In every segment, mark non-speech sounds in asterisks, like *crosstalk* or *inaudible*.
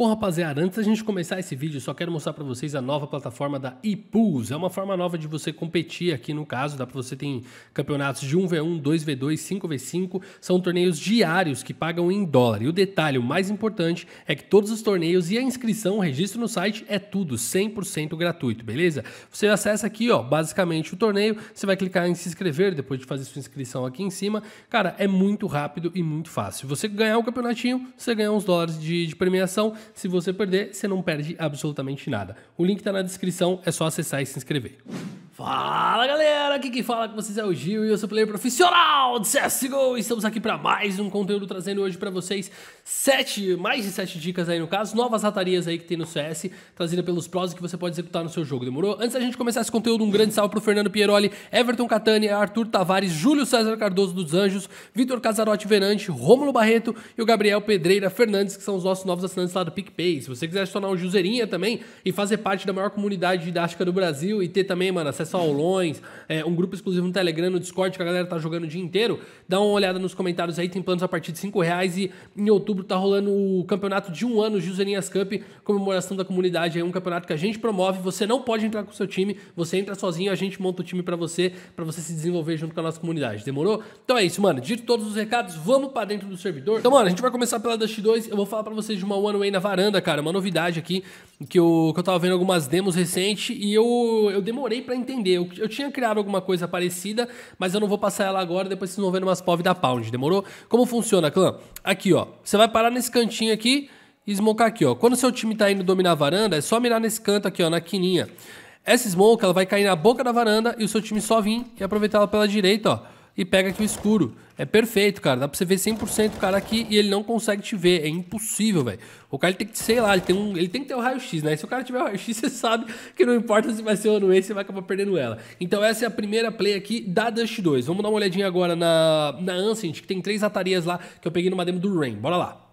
Bom, rapaziada, antes da gente começar esse vídeo, só quero mostrar para vocês a nova plataforma da ePools. É uma forma nova de você competir aqui no caso, dá para você ter campeonatos de 1v1, 2v2, 5v5, são torneios diários que pagam em dólar. E o detalhe, o mais importante, é que todos os torneios e a inscrição, o registro no site é tudo 100% gratuito, beleza? Você acessa aqui, ó, basicamente o torneio, você vai clicar em se inscrever depois de fazer sua inscrição aqui em cima. Cara, é muito rápido e muito fácil. Você ganhar o campeonatinho, você ganha uns dólares de, de premiação se você perder, você não perde absolutamente nada. O link está na descrição, é só acessar e se inscrever. Fala galera, aqui quem fala com vocês é o Gil e eu sou player profissional de CSGO e estamos aqui para mais um conteúdo trazendo hoje para vocês sete, mais de sete dicas aí no caso, novas ratarias aí que tem no CS, trazida pelos e que você pode executar no seu jogo, demorou? Antes da gente começar esse conteúdo, um grande salve pro Fernando Pieroli, Everton Catani, Arthur Tavares, Júlio César Cardoso dos Anjos, Vitor Casarotti Venante, Rômulo Barreto e o Gabriel Pedreira Fernandes, que são os nossos novos assinantes lá do PicPay. Se você quiser se tornar um também e fazer parte da maior comunidade didática do Brasil e ter também, mano, acesso saulões, é, um grupo exclusivo no Telegram, no Discord, que a galera tá jogando o dia inteiro. Dá uma olhada nos comentários aí, tem planos a partir de 5 reais. E em outubro tá rolando o campeonato de um ano, Juselinhas Cup, comemoração da comunidade. É um campeonato que a gente promove. Você não pode entrar com o seu time, você entra sozinho, a gente monta o time para você, para você se desenvolver junto com a nossa comunidade. Demorou? Então é isso, mano. Dito todos os recados, vamos para dentro do servidor. Então, mano, a gente vai começar pela Dust 2. Eu vou falar para vocês de uma One Way na varanda, cara. Uma novidade aqui que eu, que eu tava vendo algumas demos recentes e eu, eu demorei para entender entender. Eu, eu, tinha criado alguma coisa parecida, mas eu não vou passar ela agora, depois vocês vão ver umas POV da Pound, demorou? Como funciona, clã? Aqui, ó. Você vai parar nesse cantinho aqui e smocar aqui, ó. Quando seu time tá indo dominar a varanda, é só mirar nesse canto aqui, ó, na quininha. Essa smoke, ela vai cair na boca da varanda e o seu time só vir e aproveitar ela pela direita, ó e pega aqui o escuro. É perfeito, cara. Dá pra você ver 100% o cara aqui e ele não consegue te ver. É impossível, velho. O cara tem que, sei lá, ele tem, um, ele tem que ter o raio-x, né? se o cara tiver o raio-x, *laughs* você sabe que não importa se vai ser ou não esse, é, você vai acabar perdendo ela. Então essa é a primeira play aqui da Dust 2. Vamos dar uma olhadinha agora na, na Ancient, que tem três atarias lá que eu peguei numa demo do Rain. Bora lá.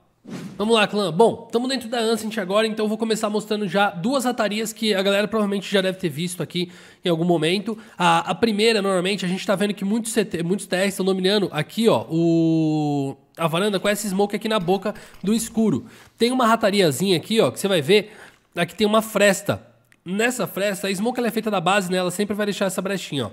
Vamos lá, clã. Bom, estamos dentro da Ancient agora, então eu vou começar mostrando já duas atarias que a galera provavelmente já deve ter visto aqui em algum momento. A, a primeira, normalmente, a gente está vendo que muitos, CT, muitos TRs estão dominando aqui, ó, o, a varanda com essa smoke aqui na boca do escuro. Tem uma ratariazinha aqui, ó, que você vai ver, aqui tem uma fresta. Nessa fresta, a smoke ela é feita da base, né? Ela sempre vai deixar essa brechinha, ó.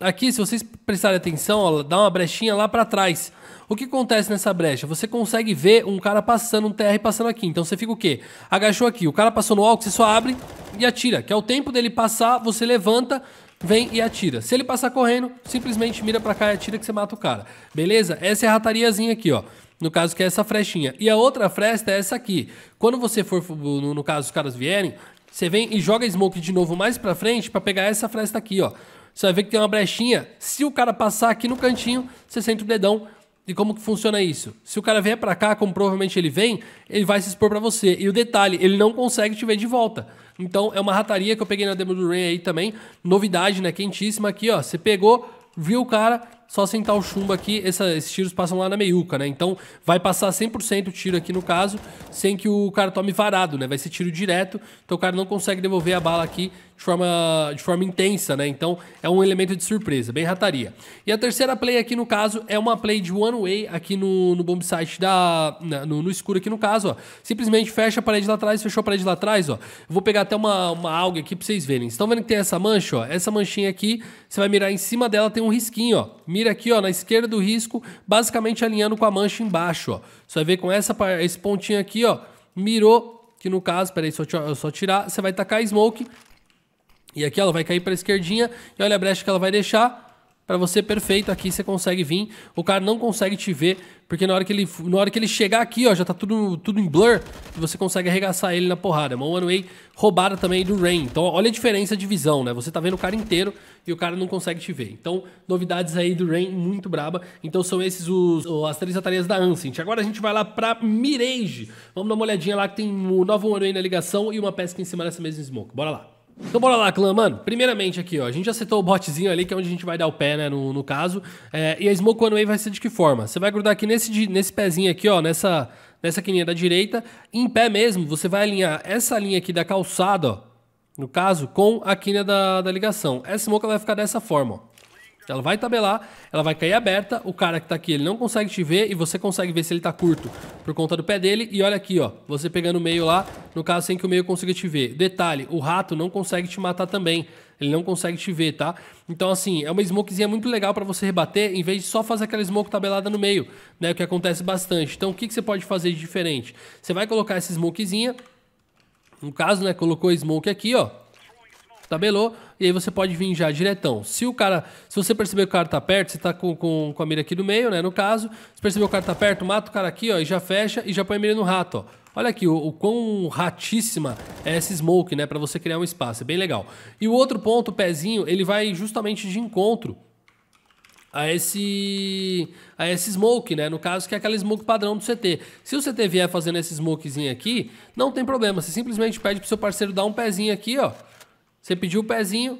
Aqui, se vocês prestarem atenção, ó, dá uma brechinha lá para trás. O que acontece nessa brecha? Você consegue ver um cara passando, um TR passando aqui. Então você fica o quê? Agachou aqui, o cara passou no alto, você só abre e atira. Que é o tempo dele passar, você levanta, vem e atira. Se ele passar correndo, simplesmente mira pra cá e atira que você mata o cara. Beleza? Essa é a ratariazinha aqui, ó. No caso que é essa frechinha. E a outra fresta é essa aqui. Quando você for, no caso os caras vierem, você vem e joga smoke de novo mais pra frente pra pegar essa fresta aqui, ó. Você vai ver que tem uma brechinha. Se o cara passar aqui no cantinho, você sente o dedão. E como que funciona isso? Se o cara vier para cá, como provavelmente ele vem, ele vai se expor para você. E o detalhe, ele não consegue te ver de volta. Então é uma rataria que eu peguei na demo do Rain aí também. Novidade, né? Quentíssima aqui, ó. Você pegou, viu o cara, só sentar o chumbo aqui, essa, esses tiros passam lá na meiuca, né? Então vai passar 100% o tiro aqui no caso, sem que o cara tome varado, né? Vai ser tiro direto, então o cara não consegue devolver a bala aqui de forma, de forma intensa, né? Então é um elemento de surpresa, bem rataria. E a terceira play aqui no caso é uma play de one way aqui no, no bomb site da na, no, no, escuro aqui no caso, ó. Simplesmente fecha a parede lá atrás, fechou a parede lá atrás, ó. vou pegar até uma, uma alga aqui para vocês verem. Vocês estão vendo que tem essa mancha, ó? Essa manchinha aqui, você vai mirar em cima dela, tem um risquinho, ó. Mira aqui, ó, na esquerda do risco, basicamente alinhando com a mancha embaixo, ó. Você vai ver com essa, esse pontinho aqui, ó. Mirou, que no caso, peraí, só, só tirar, você vai tacar a smoke, e aqui ela vai cair para a esquerdinha e olha a brecha que ela vai deixar. Para você, perfeito. Aqui você consegue vir. O cara não consegue te ver, porque na hora que ele, na hora que ele chegar aqui, ó, já tá tudo, tudo em blur. E você consegue arregaçar ele na porrada. É uma one way roubada também do Rain. Então, olha a diferença de visão, né? Você tá vendo o cara inteiro e o cara não consegue te ver. Então, novidades aí do Rain muito braba. Então, são esses os, as três atarias da Ancient. Agora a gente vai lá pra Mirage. Vamos dar uma olhadinha lá que tem o um novo one way na ligação e uma pesca em cima dessa mesma smoke. Bora lá. Então bora lá, clã. Mano, primeiramente aqui, ó. A gente já setou o botzinho ali, que é onde a gente vai dar o pé, né, no, no caso. É, e a Smoke One Way vai ser de que forma? Você vai grudar aqui nesse, nesse pezinho aqui, ó, nessa, nessa quininha da direita. em pé mesmo, você vai alinhar essa linha aqui da calçada, ó, no caso, com a quina da, da ligação. Essa smoke ela vai ficar dessa forma, ó. Ela vai tabelar, ela vai cair aberta, o cara que tá aqui, ele não consegue te ver e você consegue ver se ele tá curto por conta do pé dele. E olha aqui, ó, você pegando o meio lá, no caso sem que o meio consiga te ver. Detalhe, o rato não consegue te matar também, ele não consegue te ver, tá? Então assim, é uma smokezinha muito legal para você rebater, em vez de só fazer aquela smoke tabelada no meio, né, o que acontece bastante. Então o que, que você pode fazer de diferente? Você vai colocar essa smokezinha, no caso, né, colocou smoke aqui, ó, tabelou, e aí você pode vir já diretão. Se o cara, se você perceber que o cara tá perto, você tá com, com, com a mira aqui do meio, né, no caso, se perceber que o cara tá perto, mata o cara aqui, ó, e já fecha e já põe a mira no rato, ó. Olha aqui o, o quão ratíssima é essa smoke, né, para você criar um espaço, é bem legal. E o outro ponto, o pezinho, ele vai justamente de encontro a esse a esse smoke, né? No caso, que é aquela smoke padrão do CT. Se o CT vier fazendo esse smokezinho aqui, não tem problema. Você simplesmente pede pro seu parceiro dar um pezinho aqui, ó. Você pediu o pezinho.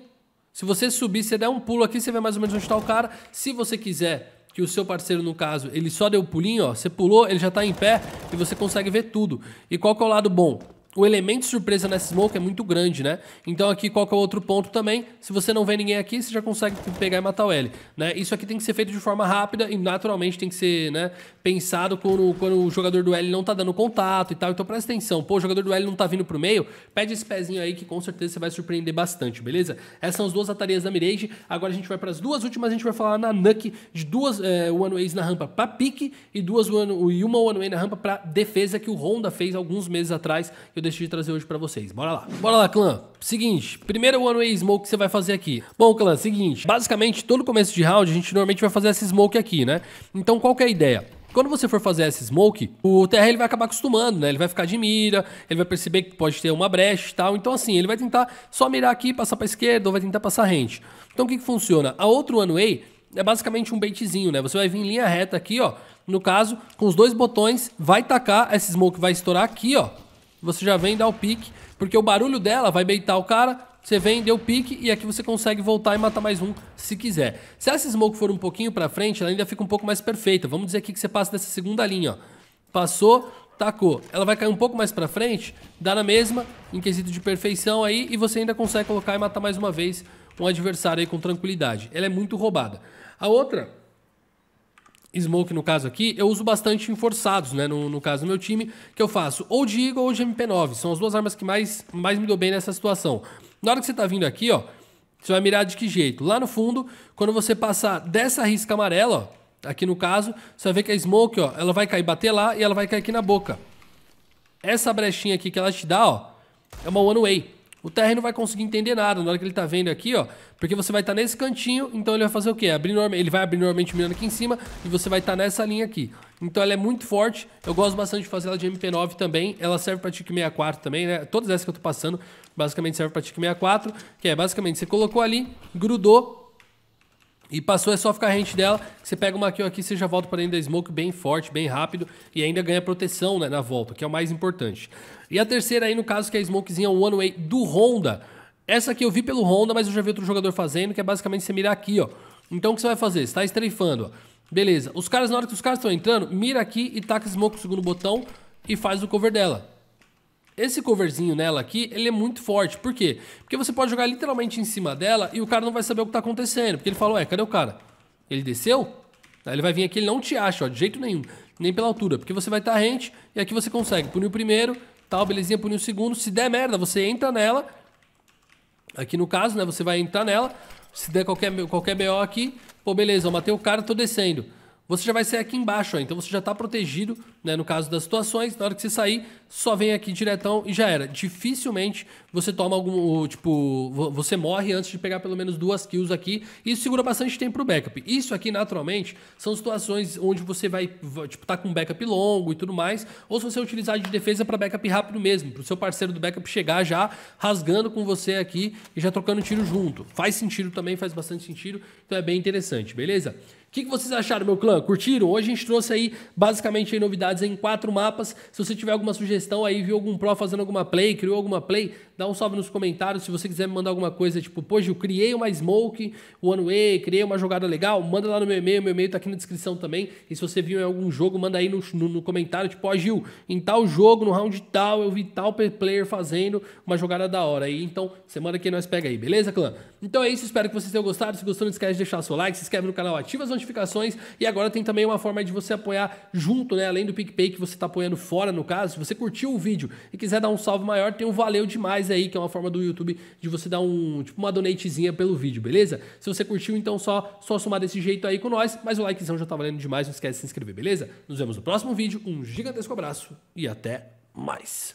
Se você subir, você der um pulo aqui, você vê mais ou menos onde está o cara. Se você quiser que o seu parceiro, no caso, ele só deu o pulinho, ó, você pulou, ele já está em pé e você consegue ver tudo. E qual que é o lado bom? o elemento surpresa nessa smoke é muito grande, né? Então aqui qual que é o outro ponto também? Se você não vê ninguém aqui, você já consegue pegar e matar o L, né? Isso aqui tem que ser feito de forma rápida e naturalmente tem que ser, né, pensado quando, quando o jogador do L não tá dando contato e tal. Então presta atenção, pô, o jogador do L não tá vindo pro meio, pede esse pezinho aí que com certeza você vai surpreender bastante, beleza? Essas são as duas atarias da Mirage. Agora a gente vai para as duas últimas, a gente vai falar na Nuke de duas é, one ways na rampa para pique e duas one, e uma one way na rampa para defesa que o Honda fez alguns meses atrás. Eu decidi trazer hoje para vocês. Bora lá. Bora lá, clã. Seguinte, primeiro One Way Smoke que você vai fazer aqui. Bom, clã, seguinte, basicamente todo começo de round a gente normalmente vai fazer essa smoke aqui, né? Então qual que é a ideia? Quando você for fazer essa smoke, o TR ele vai acabar acostumando, né? Ele vai ficar de mira, ele vai perceber que pode ter uma brecha e tal. Então, assim, ele vai tentar só mirar aqui, passar pra esquerda ou vai tentar passar rente. Então, o que, que funciona? A outro One Way é basicamente um baitzinho, né? Você vai vir em linha reta aqui, ó. No caso, com os dois botões, vai tacar, essa smoke vai estourar aqui, ó você já vem e dá o pique, porque o barulho dela vai beitar o cara, você vem, deu pique e aqui é você consegue voltar e matar mais um se quiser. Se essa smoke for um pouquinho pra frente, ela ainda fica um pouco mais perfeita. Vamos dizer aqui que você passa dessa segunda linha, ó. Passou, tacou. Ela vai cair um pouco mais pra frente, dá na mesma, em quesito de perfeição aí, e você ainda consegue colocar e matar mais uma vez um adversário aí com tranquilidade. Ela é muito roubada. A outra Smoke no caso aqui, eu uso bastante forçados, né? No, no caso do meu time, que eu faço ou de Eagle ou de MP9. São as duas armas que mais, mais me dou bem nessa situação. Na hora que você tá vindo aqui, ó, você vai mirar de que jeito? Lá no fundo, quando você passar dessa risca amarela, ó, aqui no caso, você vai ver que a Smoke, ó, ela vai cair, bater lá e ela vai cair aqui na boca. Essa brechinha aqui que ela te dá, ó, é uma one way o TR não vai conseguir entender nada na hora que ele tá vendo aqui, ó. Porque você vai estar tá nesse cantinho, então ele vai fazer o quê? Abrir ele vai abrir normalmente mirando aqui em cima e você vai estar tá nessa linha aqui. Então ela é muito forte, eu gosto bastante de fazer ela de MP9 também, ela serve para TIC 64 também, né? Todas essas que eu tô passando basicamente serve para TIC 64, que é basicamente você colocou ali, grudou, e passou é só ficar rente dela, você pega uma kill aqui, você já volta para dentro da smoke bem forte, bem rápido e ainda ganha proteção né, na volta, que é o mais importante. E a terceira aí, no caso, que é a smokezinha one way do Honda. Essa aqui eu vi pelo Honda, mas eu já vi outro jogador fazendo, que é basicamente você mirar aqui, ó. Então o que você vai fazer? Você tá estreifando, ó. Beleza, os caras, na hora que os caras estão entrando, mira aqui e taca smoke no segundo botão e faz o cover dela. Esse coverzinho nela aqui, ele é muito forte. Por quê? Porque você pode jogar literalmente em cima dela e o cara não vai saber o que tá acontecendo. Porque ele fala, ué, cadê o cara? Ele desceu? Aí ele vai vir aqui, ele não te acha, ó, de jeito nenhum. Nem pela altura, porque você vai estar tá rente e aqui você consegue punir o primeiro, tal, belezinha, punir o segundo. Se der merda, você entra nela. Aqui no caso, né, você vai entrar nela. Se der qualquer, qualquer BO aqui, pô, beleza, eu matei o cara, tô descendo você já vai sair aqui embaixo, ó. então você já está protegido, né, no caso das situações, na hora que você sair, só vem aqui diretão e já era. Dificilmente você toma algum, tipo, você morre antes de pegar pelo menos duas kills aqui, e isso segura bastante tempo pro backup. Isso aqui, naturalmente, são situações onde você vai, tipo, tá com backup longo e tudo mais, ou se você utilizar de defesa para backup rápido mesmo, pro seu parceiro do backup chegar já rasgando com você aqui e já trocando tiro junto. Faz sentido também, faz bastante sentido, então é bem interessante, beleza? O que, que vocês acharam, meu clã? Curtiram? Hoje a gente trouxe aí basicamente aí, novidades em quatro mapas. Se você tiver alguma sugestão aí, viu algum pro fazendo alguma play, criou alguma play, Dá um salve nos comentários. Se você quiser me mandar alguma coisa, tipo, poxa, eu criei uma smoke, one way, criei uma jogada legal, manda lá no meu e-mail. Meu e-mail tá aqui na descrição também. E se você viu em algum jogo, manda aí no, no, no comentário, tipo, ó, oh, Gil, em tal jogo, no round tal, eu vi tal player fazendo uma jogada da hora. aí então, semana que nós pega aí, beleza, clã? Então é isso, espero que vocês tenham gostado. Se gostou, não esquece de deixar seu like, se inscreve no canal, ativa as notificações. E agora tem também uma forma de você apoiar junto, né? Além do PicPay que você tá apoiando fora, no caso. Se você curtiu o vídeo e quiser dar um salve maior, tem um valeu demais reais aí, que é uma forma do YouTube de você dar um, tipo, uma donatezinha pelo vídeo, beleza? Se você curtiu, então só, só somar desse jeito aí com nós, mas o likezão já tá valendo demais, não esquece de se inscrever, beleza? Nos vemos no próximo vídeo, um gigantesco abraço e até mais!